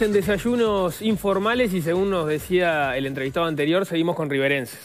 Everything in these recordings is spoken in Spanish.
en desayunos informales y según nos decía el entrevistado anterior, seguimos con riverenses.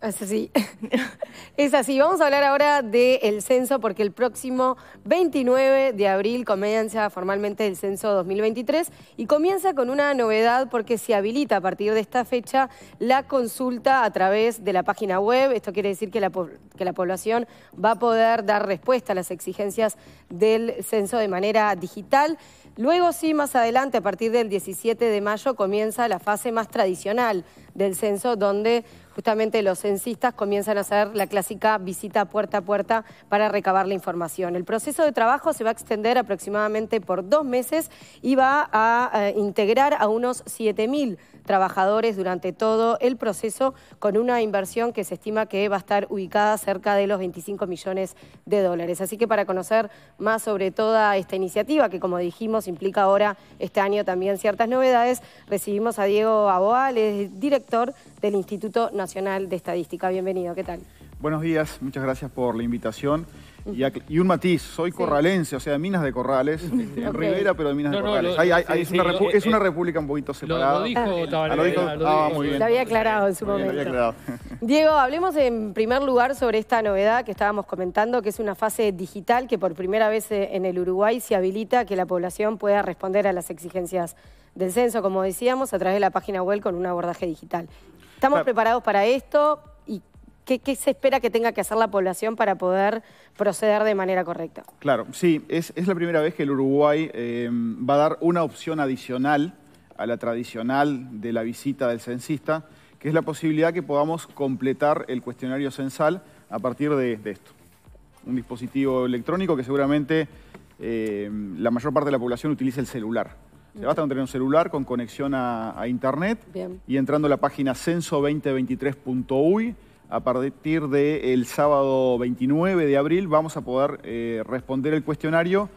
Es así. Es así. Vamos a hablar ahora del censo porque el próximo 29 de abril comienza formalmente el censo 2023 y comienza con una novedad porque se habilita a partir de esta fecha la consulta a través de la página web. Esto quiere decir que la, que la población va a poder dar respuesta a las exigencias del censo de manera digital. Luego sí, más adelante, a partir del 17 de mayo, comienza la fase más tradicional del censo, donde justamente los censistas comienzan a hacer la clásica visita puerta a puerta para recabar la información. El proceso de trabajo se va a extender aproximadamente por dos meses y va a eh, integrar a unos 7.000 trabajadores durante todo el proceso con una inversión que se estima que va a estar ubicada cerca de los 25 millones de dólares. Así que para conocer más sobre toda esta iniciativa que, como dijimos, implica ahora este año también ciertas novedades. Recibimos a Diego Aboal, es director del Instituto Nacional de Estadística. Bienvenido, ¿qué tal? Buenos días, muchas gracias por la invitación. Y, un matiz, soy corralense, o sea, minas de corrales, este, en Rivera, pero de minas de corrales. es, una eh, república un poquito separada. Ah, ah, lo, dijo estaba ah, muy bien. Lo había aclarado en su momento. Diego, hablemos en primer lugar sobre esta novedad que estábamos comentando, que es una fase digital que por primera vez eh, en el Uruguay se habilita que la población pueda responder a las exigencias del censo, como decíamos, a través de la página web con un abordaje digital. ¿Estamos preparados para esto? ¿Qué, se espera que tenga que hacer la población para poder proceder de manera correcta? Claro, sí, es, la primera vez que el Uruguay eh, va a dar una opción adicional a la tradicional de la visita del censista, que es la posibilidad que podamos completar el cuestionario censal a partir de, esto. Un dispositivo electrónico que seguramente eh, la mayor parte de la población utiliza el celular. Se basta con tener un celular con conexión a, Internet y entrando a la página censo2023.uy a partir del sábado 29 de abril vamos a poder eh, responder el cuestionario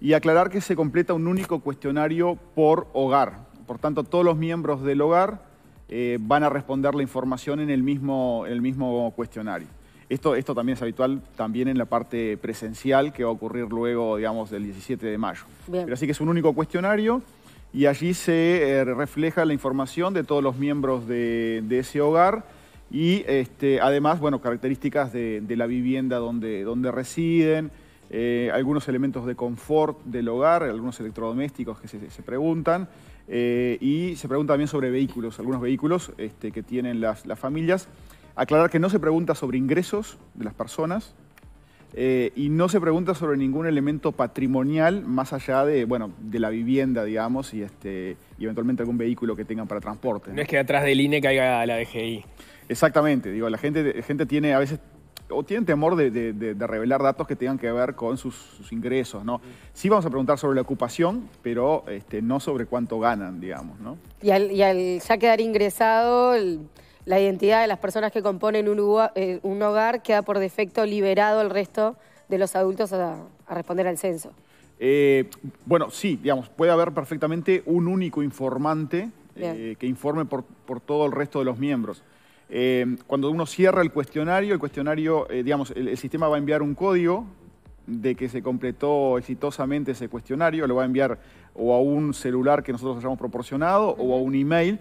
y aclarar que se completa un único cuestionario por hogar. Por tanto, todos los miembros del hogar eh, van a responder la información en el mismo, el mismo cuestionario. Esto, esto también es habitual también en la parte presencial que va a ocurrir luego, digamos, del 17 de mayo. Pero así que es un único cuestionario y allí se eh, refleja la información de todos los miembros de ese hogar y este, además, bueno, características de, la vivienda donde, donde residen, eh, algunos elementos de confort del hogar, algunos electrodomésticos que se, preguntan, eh, y se pregunta también sobre vehículos, algunos vehículos este, que tienen las, las familias. Aclarar que no se pregunta sobre ingresos de las personas, eh, y no se pregunta sobre ningún elemento patrimonial más allá de, bueno, de la vivienda, digamos, y, este, eventualmente algún vehículo que tengan para transporte. No, es que atrás del INE caiga la DGI. Exactamente, digo, la gente, gente tiene a veces o tiene temor de, revelar datos que tengan que ver con sus, ingresos, ¿no? Sí vamos a preguntar sobre la ocupación, pero este, no sobre cuánto ganan, digamos, ¿no? Y al, ya quedar ingresado, la identidad de las personas que componen un, eh, un hogar queda por defecto liberado al resto de los adultos a, responder al censo. Eh, bueno, sí, digamos, puede haber perfectamente un único informante eh, que informe por, todo el resto de los miembros. cuando uno cierra el cuestionario, el cuestionario, digamos, el, sistema va a enviar un código de que se completó exitosamente ese cuestionario, lo va a enviar o a un celular que nosotros hayamos proporcionado o a un email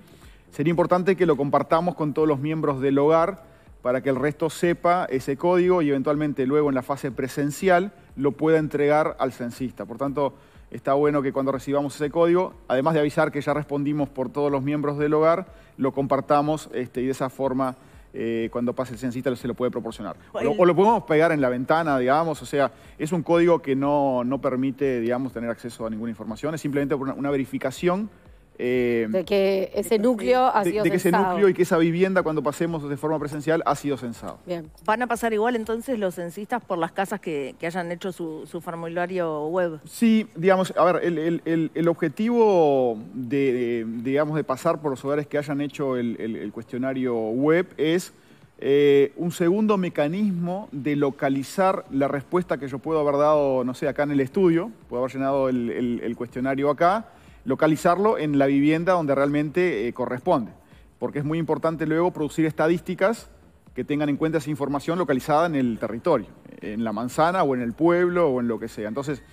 sería importante que lo compartamos con todos los miembros del hogar para que el resto sepa ese código y eventualmente luego en la fase presencial lo pueda entregar al censista. Por tanto, está bueno que cuando recibamos ese código, además de avisar que ya respondimos por todos los miembros del hogar, lo compartamos este, y de esa forma... Eh, cuando pase el censista se lo puede proporcionar. O lo, podemos pegar en la ventana, digamos, o sea, es un código que no, permite, digamos, tener acceso a ninguna información, es simplemente una verificación eh, de que ese núcleo ha que ese núcleo y que esa vivienda cuando pasemos de forma presencial ha sido censado. Bien. ¿Van a pasar igual entonces los censistas por las casas que, hayan hecho su, su, formulario web? Sí, digamos, a ver, el, objetivo de, digamos, de pasar por los hogares que hayan hecho el, cuestionario web es eh, un segundo mecanismo de localizar la respuesta que yo puedo haber dado, no sé, acá en el estudio, puedo haber llenado el cuestionario acá, localizarlo en la vivienda donde realmente eh, corresponde, porque es muy importante luego producir estadísticas que tengan en cuenta esa información localizada en el territorio, en la manzana o en el pueblo o en lo que sea. Entonces,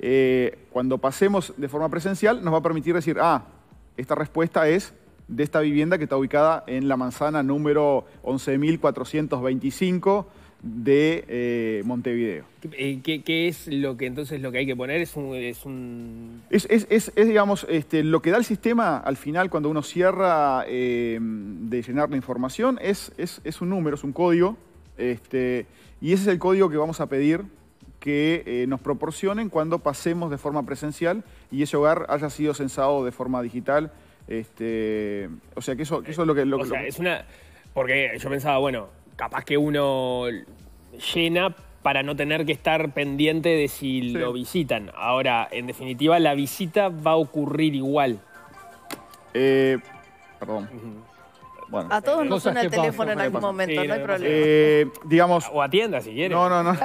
eh, cuando pasemos de forma presencial, nos va a permitir decir, ah, esta respuesta es de esta vivienda que está ubicada en la manzana número 11.425 de eh, Montevideo. ¿Qué, es lo que entonces lo que hay que poner? Es un... Es, digamos, este, lo que da el sistema al final cuando uno cierra eh, de llenar la información es, un número, es un código, este, y ese es el código que vamos a pedir que eh, nos proporcionen cuando pasemos de forma presencial y ese hogar haya sido censado de forma digital. Este, o sea, que eso, eso es lo que... o sea, es una... Porque yo pensaba, bueno, capaz que uno llena para no tener que estar pendiente de si lo visitan. Ahora, en definitiva, la visita va a ocurrir igual. Eh, perdón. Bueno. A todos eh, nos suena el teléfono en algún momento, no hay problema. Eh, digamos, o atienda si quiere. No, no, no.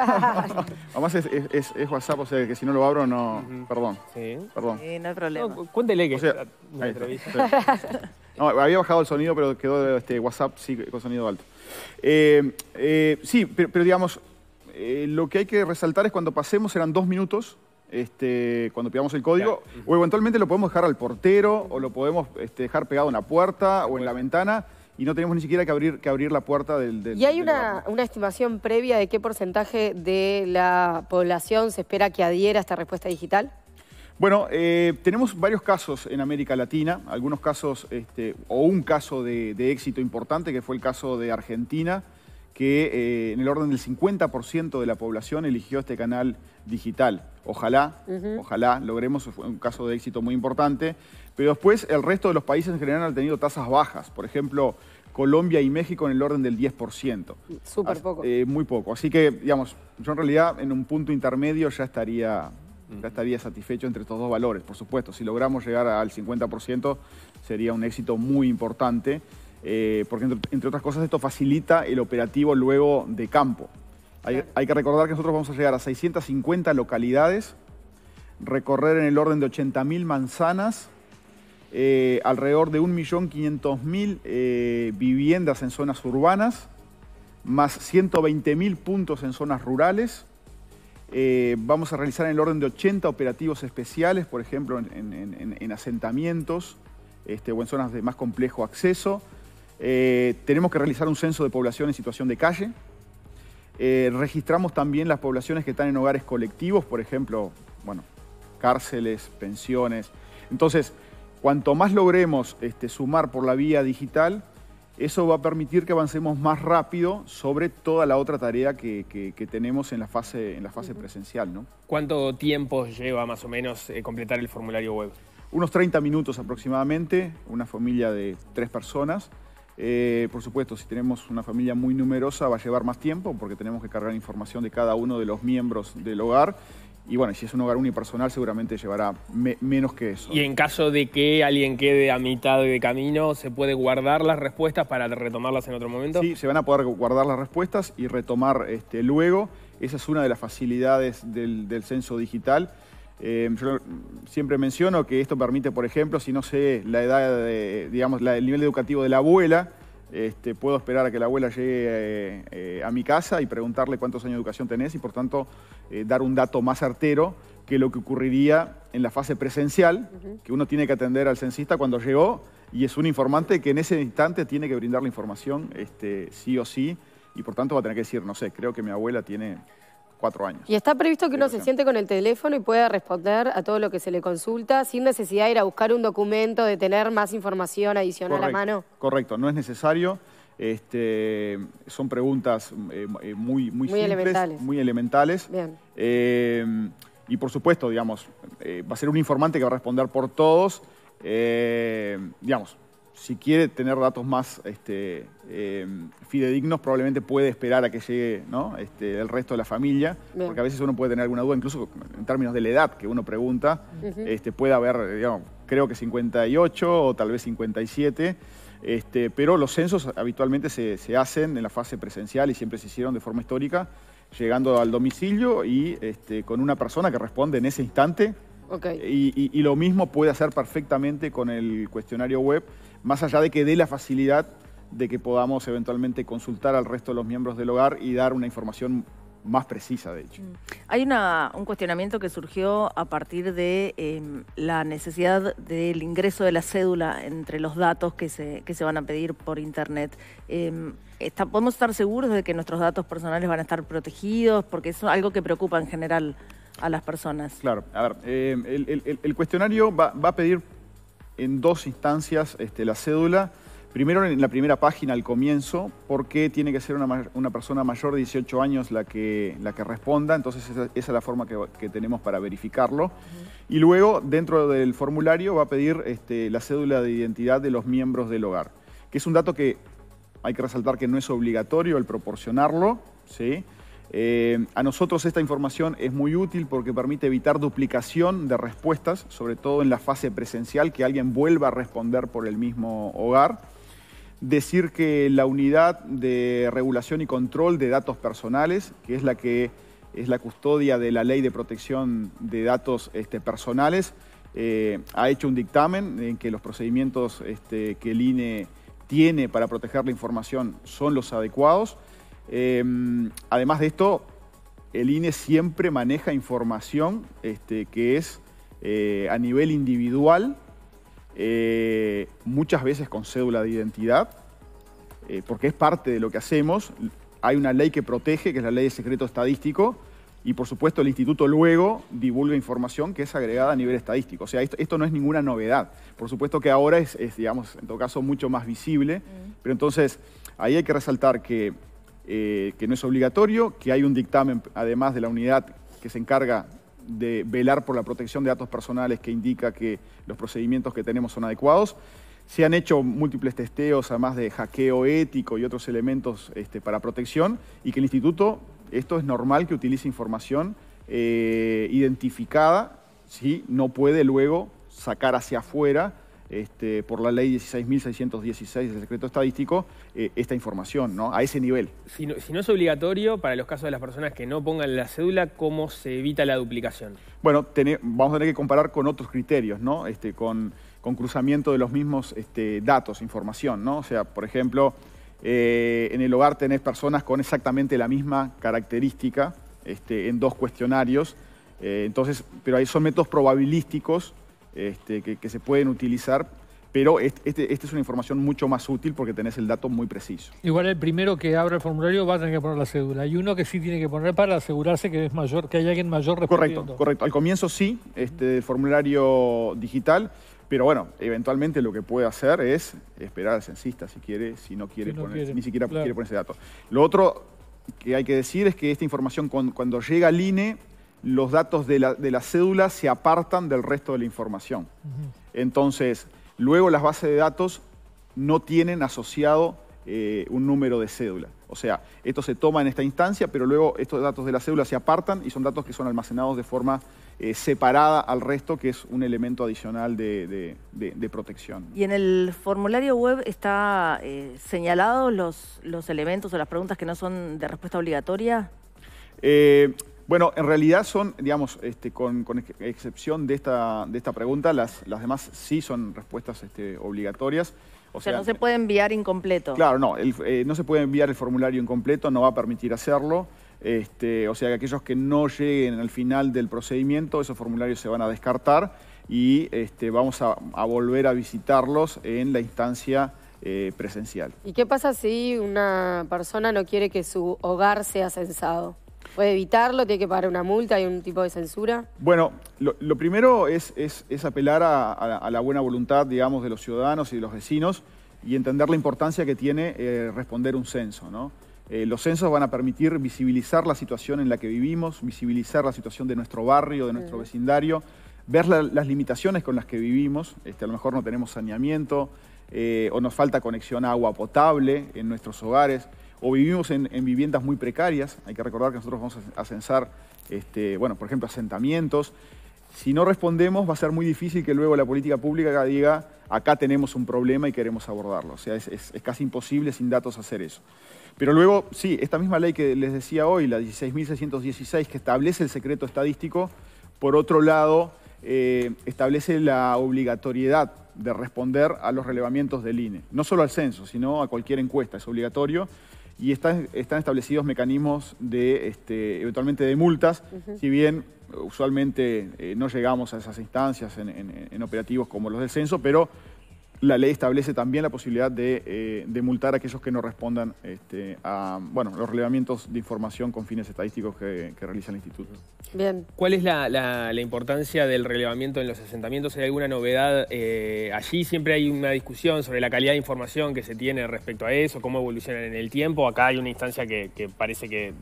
Además es, WhatsApp, o sea que si no lo abro, no. Perdón. Sí. Perdón. no hay problema. cuéntele que no, había bajado el sonido, pero quedó este, WhatsApp sí con sonido alto. Eh, eh, sí, pero, digamos, eh, lo que hay que resaltar es cuando pasemos eran dos minutos. Este, cuando pidamos el código, o eventualmente lo podemos dejar al portero, o lo podemos este, dejar pegado en la puerta o en la ventana, y no tenemos ni siquiera que abrir, que abrir la puerta del... ¿Y hay una, una, estimación previa de qué porcentaje de la población se espera que adhiera a esta respuesta digital? Bueno, eh, tenemos varios casos en América Latina, algunos casos, este, o un caso de, éxito importante, que fue el caso de Argentina, que eh, en el orden del 50% de la población eligió este canal digital. Ojalá, ojalá logremos un caso de éxito muy importante. Pero después el resto de los países en general han tenido tasas bajas. Por ejemplo, Colombia y México en el orden del 10%. Súper poco. Eh, muy poco. Así que, digamos, yo en realidad en un punto intermedio ya estaría ya estaría satisfecho entre estos dos valores, por supuesto. Si logramos llegar al 50%, sería un éxito muy importante, eh, porque entre, otras cosas esto facilita el operativo luego de campo. Hay, que recordar que nosotros vamos a llegar a 650 localidades, recorrer en el orden de 80.000 manzanas, eh, alrededor de 1.500.000 eh, viviendas en zonas urbanas, más 120.000 puntos en zonas rurales, eh, vamos a realizar en el orden de 80 operativos especiales, por ejemplo, en, asentamientos este, o en zonas de más complejo acceso. Eh, tenemos que realizar un censo de población en situación de calle. Eh, registramos también las poblaciones que están en hogares colectivos, por ejemplo, bueno, cárceles, pensiones. Entonces, cuanto más logremos este, sumar por la vía digital, eso va a permitir que avancemos más rápido sobre toda la otra tarea que, tenemos en la fase, en la fase presencial. ¿no? ¿Cuánto tiempo lleva más o menos eh, completar el formulario web? Unos 30 minutos aproximadamente, una familia de tres personas. Eh, por supuesto, si tenemos una familia muy numerosa va a llevar más tiempo porque tenemos que cargar información de cada uno de los miembros del hogar y bueno, si es un hogar unipersonal, seguramente llevará menos que eso. Y en caso de que alguien quede a mitad de camino, ¿se puede guardar las respuestas para retomarlas en otro momento? Sí, se van a poder guardar las respuestas y retomar este, luego. Esa es una de las facilidades del, censo digital. Eh, yo siempre menciono que esto permite, por ejemplo, si no sé la edad, de, digamos, el nivel educativo de la abuela, este, puedo esperar a que la abuela llegue eh, a mi casa y preguntarle cuántos años de educación tenés y por tanto eh, dar un dato más artero que lo que ocurriría en la fase presencial, que uno tiene que atender al censista cuando llegó y es un informante que en ese instante tiene que brindar la información este, sí o sí y por tanto va a tener que decir, no sé, creo que mi abuela tiene cuatro años. Y está previsto que uno se siente con el teléfono y pueda responder a todo lo que se le consulta sin necesidad de ir a buscar un documento, de tener más información adicional a mano. Correcto, no es necesario. Este, son preguntas eh, eh, muy, muy, muy, simples, elementales. muy elementales. Bien. Eh, y por supuesto, digamos, va a ser un informante que va a responder por todos. digamos, si quiere tener datos más este, eh, fidedignos, probablemente puede esperar a que llegue este, el resto de la familia, porque a veces uno puede tener alguna duda, incluso en términos de la edad que uno pregunta, este, puede haber, digamos, creo que 58 o tal vez 57. pero los censos habitualmente se, hacen en la fase presencial y siempre se hicieron de forma histórica, llegando al domicilio y con una persona que responde en ese instante y, lo mismo puede hacer perfectamente con el cuestionario web, más allá de que dé la facilidad de que podamos eventualmente consultar al resto de los miembros del hogar y dar una información más precisa, de hecho. Mm. Hay un cuestionamiento que surgió a partir de em, la necesidad del ingreso de la cédula entre los datos que se, que se van a pedir por Internet. Em, ¿Podemos estar seguros de que nuestros datos personales van a estar protegidos? Porque es algo que preocupa en general a las personas. Claro, a ver, eh, el, cuestionario va, a pedir en dos instancias este, la cédula. Primero en la primera página al comienzo, porque tiene que ser una, persona mayor de 18 años la que, la que responda, entonces esa, es la forma que, tenemos para verificarlo. Y luego dentro del formulario va a pedir este, la cédula de identidad de los miembros del hogar, que es un dato que hay que resaltar que no es obligatorio el proporcionarlo, ¿sí? Eh, a nosotros esta información es muy útil porque permite evitar duplicación de respuestas, sobre todo en la fase presencial, que alguien vuelva a responder por el mismo hogar. Decir que la unidad de regulación y control de datos personales, que es la que es la custodia de la ley de protección de datos este, personales, eh, ha hecho un dictamen en que los procedimientos este, que el INE tiene para proteger la información son los adecuados. Em, además de esto, el INE siempre maneja información este, que es eh, a nivel individual, eh, muchas veces con cédula de identidad, eh, porque es parte de lo que hacemos. Hay una ley que protege, que es la ley de secreto estadístico, y por supuesto el instituto luego divulga información que es agregada a nivel estadístico. O sea, esto, no es ninguna novedad. Por supuesto que ahora es, digamos, en todo caso, mucho más visible, mm. pero entonces ahí hay que resaltar que eh, que no es obligatorio, que hay un dictamen, además de la unidad que se encarga de velar por la protección de datos personales que indica que los procedimientos que tenemos son adecuados. Se han hecho múltiples testeos, además de hackeo ético y otros elementos este, para protección, y que el instituto, esto es normal que utilice información eh, identificada, no puede luego sacar hacia afuera este, por la ley 16.616 del secreto estadístico eh, esta información, ¿no? A ese nivel. Si no, es obligatorio, para los casos de las personas que no pongan la cédula, ¿cómo se evita la duplicación? Bueno, vamos a tener que comparar con otros criterios, ¿no? Este, con, con cruzamiento de los mismos este, datos, información, ¿no? O sea, por ejemplo, eh, en el hogar tenés personas con exactamente la misma característica en dos cuestionarios, eh, entonces, pero ahí son métodos probabilísticos este, que, se pueden utilizar. Pero este, esta es una información mucho más útil porque tenés el dato muy preciso. Igual el primero que abre el formulario va a tener que poner la cédula. Y uno que sí tiene que poner para asegurarse que es mayor, que hay alguien mayor respondiendo. Correcto, correcto. Al comienzo sí, este el formulario digital. Pero bueno, eventualmente lo que puede hacer es esperar al censista si quiere, si no quiere, poner, ni siquiera quiere poner ese dato. Lo otro que hay que decir es que esta información cuando, llega al INE los datos de la, de cédula se apartan del resto de la información. Entonces, luego las bases de datos no tienen asociado eh, un número de cédula. O sea, esto se toma en esta instancia, pero luego estos datos de la cédula se apartan y son datos que son almacenados de forma eh, separada al resto, que es un elemento adicional de, protección. Y en el formulario web está eh, señalados los, los, elementos o las preguntas que no son de respuesta obligatoria. Bueno, en realidad son, digamos, este, con, excepción de esta, de esta pregunta, las, las demás sí son respuestas este, obligatorias. O, sea, no se puede enviar incompleto. Claro, no, eh, no se puede enviar el formulario incompleto, no va a permitir hacerlo. Este, o sea, que aquellos que no lleguen al final del procedimiento, esos formularios se van a descartar y vamos a, volver a visitarlos en la instancia eh, presencial. ¿Y qué pasa si una persona no quiere que su hogar sea censado? ¿Puede evitarlo? ¿Tiene que pagar una multa? ¿Hay un tipo de censura? Bueno, lo, primero es, apelar a, la buena voluntad, digamos, de los ciudadanos y de los vecinos y entender la importancia que tiene eh, responder un censo, eh, los censos van a permitir visibilizar la situación en la que vivimos, visibilizar la situación de nuestro barrio, de nuestro vecindario, ver las limitaciones con las que vivimos, este, a lo mejor no tenemos saneamiento eh, o nos falta conexión a agua potable en nuestros hogares o vivimos en, viviendas muy precarias. Hay que recordar que nosotros vamos a censar, este, bueno, por ejemplo, asentamientos. Si no respondemos, va a ser muy difícil que luego la política pública diga, acá tenemos un problema y queremos abordarlo. O sea, es, casi imposible sin datos hacer eso. Pero luego, sí, esta misma ley que les decía hoy, la 16.616, que establece el secreto estadístico, por otro lado, eh, establece la obligatoriedad de responder a los relevamientos del INE. No solo al censo, sino a cualquier encuesta, es obligatorio y están, están establecidos mecanismos de, este, eventualmente de multas, si bien eh, usualmente eh, no llegamos a esas instancias en operativos como los del censo, pero la ley establece también la posibilidad de, eh, multar a aquellos que no respondan este, a bueno, los relevamientos de información con fines estadísticos que, que realiza el instituto. Bien. ¿Cuál es la, importancia del relevamiento en los asentamientos? ¿Hay alguna novedad eh, allí? Siempre hay una discusión sobre la calidad de información que se tiene respecto a eso, cómo evolucionan en el tiempo. Acá hay una instancia que, parece que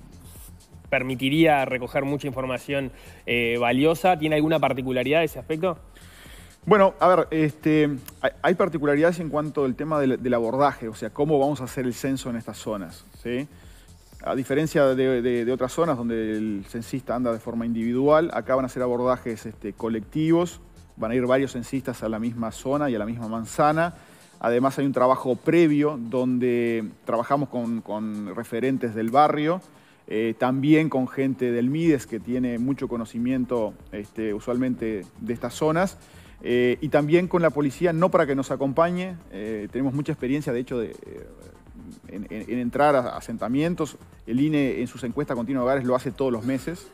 permitiría recoger mucha información eh, valiosa. ¿Tiene alguna particularidad ese aspecto? Bueno, a ver, este, hay particularidades en cuanto al tema del, abordaje, o sea, cómo vamos a hacer el censo en estas zonas. ¿sí? A diferencia de, otras zonas donde el censista anda de forma individual, acá van a ser abordajes este, colectivos, van a ir varios censistas a la misma zona y a la misma manzana. Además hay un trabajo previo donde trabajamos con, referentes del barrio, eh, también con gente del MIDES que tiene mucho conocimiento este, usualmente de estas zonas eh, y también con la policía, no para que nos acompañe, eh, tenemos mucha experiencia, de hecho, de, eh, en, entrar a asentamientos. El INE en sus encuestas continuas de hogares lo hace todos los meses,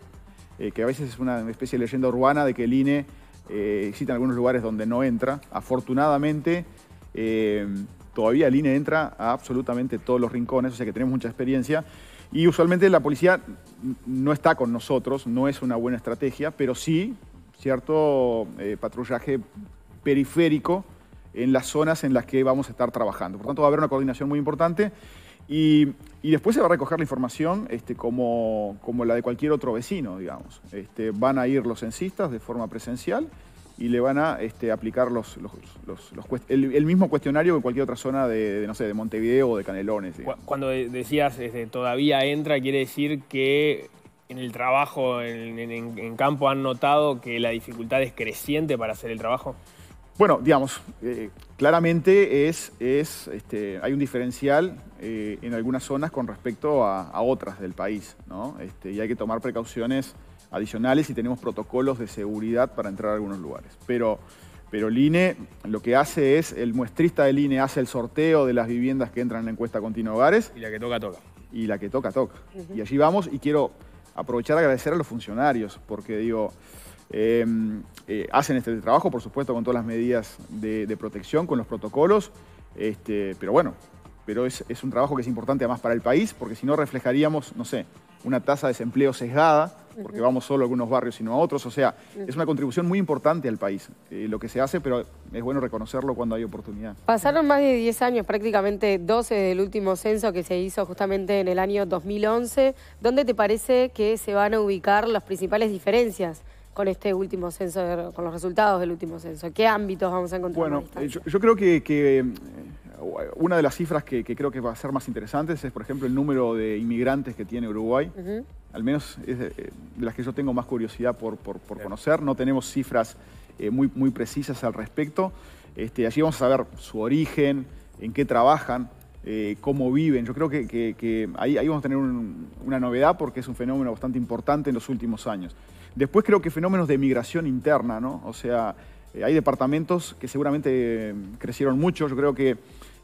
que a veces es una especie de leyenda urbana de que el INE existe en algunos lugares donde no entra. Afortunadamente, todavía el INE entra a absolutamente todos los rincones, o sea que tenemos mucha experiencia. Y usualmente la policía no está con nosotros, no es una buena estrategia, pero sí cierto eh, patrullaje periférico en las zonas en las que vamos a estar trabajando. Por tanto, va a haber una coordinación muy importante y, después se va a recoger la información este, como, la de cualquier otro vecino, digamos. Este, van a ir los censistas de forma presencial y le van a este, aplicar los, el, mismo cuestionario que cualquier otra zona de, no sé, de Montevideo o de Canelones. Cuando decías este, todavía entra, quiere decir que en el trabajo en, campo han notado que la dificultad es creciente para hacer el trabajo? Bueno, digamos, eh, claramente es, es este, hay un diferencial eh, en algunas zonas con respecto a, otras del país, este, y hay que tomar precauciones adicionales y tenemos protocolos de seguridad para entrar a algunos lugares. Pero, pero el INE lo que hace es, el muestrista del INE hace el sorteo de las viviendas que entran en la encuesta continua hogares. Y la que toca, toca. Y la que toca, toca. Y allí vamos y quiero aprovechar agradecer a los funcionarios, porque digo, em, eh, hacen este trabajo, por supuesto, con todas las medidas de, protección, con los protocolos, este, pero bueno, pero es, es, un trabajo que es importante además para el país, porque si no reflejaríamos, no sé, una tasa de desempleo sesgada, porque vamos solo a algunos barrios y no a otros. O sea, es una contribución muy importante al país eh, lo que se hace, pero es bueno reconocerlo cuando hay oportunidad. Pasaron más de 10 años, prácticamente 12 del último censo que se hizo justamente en el año 2011. ¿Dónde te parece que se van a ubicar las principales diferencias? con este último censo, con los resultados del último censo? ¿Qué ámbitos vamos a encontrar? Bueno, eh, yo, creo que una de las cifras que, creo que va a ser más interesante es, por ejemplo, el número de inmigrantes que tiene Uruguay. Al menos es eh, de, las que yo tengo más curiosidad por, conocer. No tenemos cifras eh, muy, muy precisas al respecto. Este, allí vamos a saber su origen, en qué trabajan, eh, cómo viven. Yo creo que, ahí, vamos a tener una novedad porque es un fenómeno bastante importante en los últimos años. Después creo que fenómenos de migración interna, ¿no? O sea, hay departamentos que seguramente crecieron mucho. Yo creo que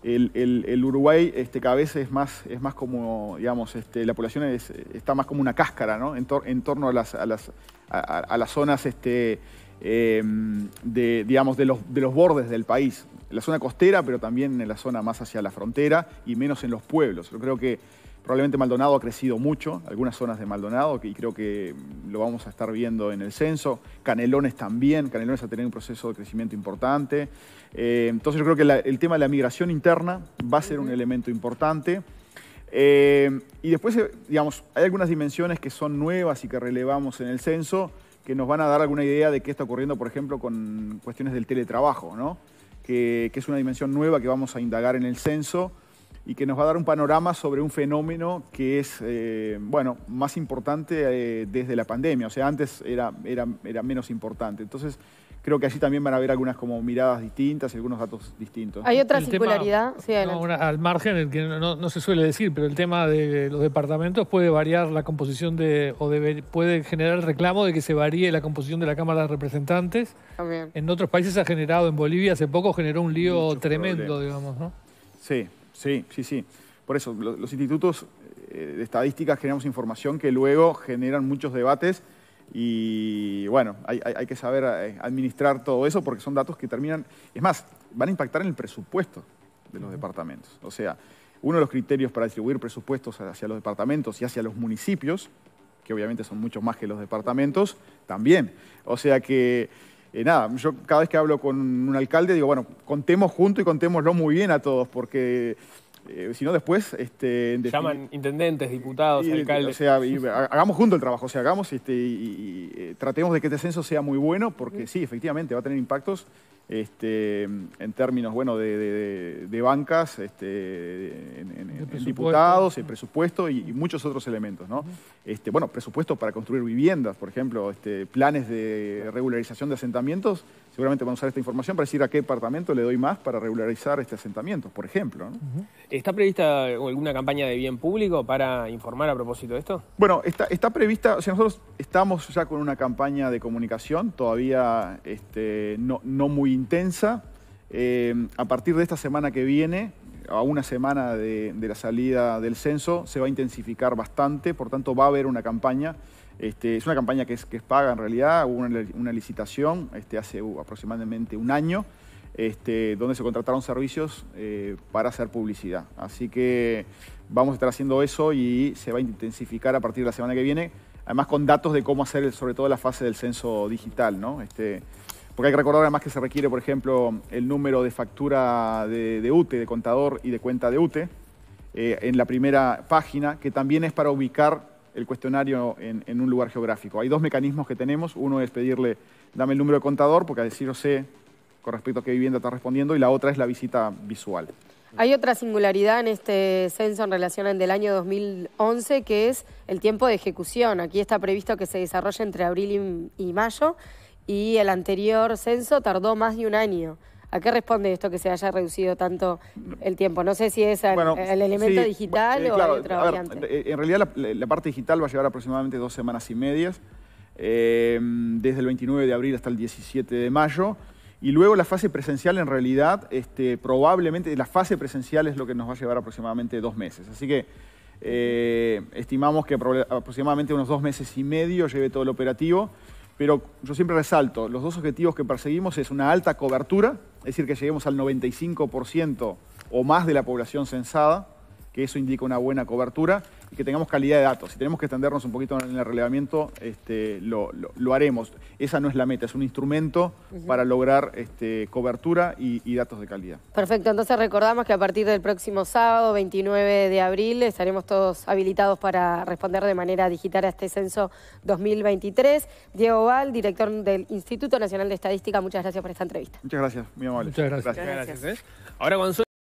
el, Uruguay este, cada vez es más, es más como, digamos, este, la población está más como una cáscara, ¿no? En, torno a las, a las, a, las zonas, este, em, de, digamos, de los, de los bordes del país. la zona costera, pero también en la zona más hacia la frontera y menos en los pueblos. Yo creo que Probablemente Maldonado ha crecido mucho, algunas zonas de Maldonado, y creo que lo vamos a estar viendo en el censo. Canelones también, Canelones a tener un proceso de crecimiento importante. Eh, entonces yo creo que el tema de la migración interna va a ser un elemento importante. Eh, y después, eh, digamos, hay algunas dimensiones que son nuevas y que relevamos en el censo que nos van a dar alguna idea de qué está ocurriendo, por ejemplo, con cuestiones del teletrabajo, ¿no? que, que es una dimensión nueva que vamos a indagar en el censo y que nos va a dar un panorama sobre un fenómeno que es, eh, bueno, más importante eh, desde la pandemia. O sea, antes era, era, era menos importante. Entonces, creo que allí también van a haber algunas como miradas distintas y algunos datos distintos. Hay otra singularidad, al margen, que no, se suele decir, pero el tema de los departamentos puede variar la composición de, o puede generar el reclamo de que se varíe la composición de la Cámara de Representantes. En otros países ha generado, en Bolivia hace poco generó un lío tremendo, digamos, ¿no? Sí, Sí, sí, sí. Por eso, los, institutos eh, de estadística generamos información que luego generan muchos debates y bueno, hay, hay, que saber eh, administrar todo eso porque son datos que terminan, es más, van a impactar en el presupuesto de los departamentos. O sea, uno de los criterios para distribuir presupuestos hacia los departamentos y hacia los municipios, que obviamente son muchos más que los departamentos, también. O sea que eh, nada, yo cada vez que hablo con un alcalde digo, bueno, contemos juntos y contémoslo muy bien a todos, porque eh, si no después... Este, Llaman intendentes, diputados, alcaldes. O sea, hagamos juntos el trabajo, o sea, hagamos este, y, eh, tratemos de que este censo sea muy bueno, porque sí, efectivamente, va a tener impactos este, en términos bueno, de, bancas, este, en, diputados, el presupuesto y, muchos otros elementos. ¿no? Este, bueno, presupuesto para construir viviendas, por ejemplo, planes de regularización de asentamientos, seguramente van a usar esta información para decir a qué departamento le doy más para regularizar este asentamiento, por ejemplo. ¿Está prevista alguna campaña de bien público para informar a propósito de esto? Bueno, está, está prevista, o sea, nosotros estamos ya con una campaña de comunicación, todavía no, no muy intensa. Eh, a partir de esta semana que viene, a una semana de, la salida del censo, se va a intensificar bastante, por tanto va a haber una campaña. Este, es una campaña que es, que es paga en realidad, hubo una, licitación este, hace uh, aproximadamente un año, este, donde se contrataron servicios eh, para hacer publicidad. Así que vamos a estar haciendo eso y se va a intensificar a partir de la semana que viene, además con datos de cómo hacer sobre todo la fase del censo digital. ¿no? Este, porque hay que recordar además que se requiere, por ejemplo, el número de factura de, UTE, de contador y de cuenta de UTE, eh, en la primera página, que también es para ubicar el cuestionario en, un lugar geográfico. Hay dos mecanismos que tenemos. Uno es pedirle, dame el número de contador, porque a decir yo sé con respecto a qué vivienda está respondiendo, y la otra es la visita visual. Hay otra singularidad en este censo en relación al del año 2011, que es el tiempo de ejecución. Aquí está previsto que se desarrolle entre abril y mayo, y el anterior censo tardó más de un año. ¿A qué responde esto que se haya reducido tanto el tiempo? No sé si es al, el elemento digital eh, o el otra variante. Eh, en realidad la, parte digital va a llevar aproximadamente dos semanas y medias, eh, desde el 29 de abril hasta el 17 de mayo. Y luego la fase presencial, en realidad, este, probablemente la fase presencial es lo que nos va a llevar aproximadamente dos meses. Así que estimamos que aproximadamente unos dos meses y medio lleve todo el operativo pero yo siempre resalto, los dos objetivos que perseguimos es una alta cobertura, es decir, que lleguemos al 95% o más de la población censada, que eso indica una buena cobertura, y que tengamos calidad de datos. Si tenemos que extendernos un poquito en el relevamiento, este, lo, haremos. Esa no es la meta, es un instrumento para lograr este, cobertura y, datos de calidad. Perfecto, entonces recordamos que a partir del próximo sábado, 29 de abril, estaremos todos habilitados para responder de manera digital a este censo 2023. Diego Val, director del Instituto Nacional de Estadística, muchas gracias por esta entrevista. Muchas gracias, mi amable. Muchas gracias. ¿eh? Ahora,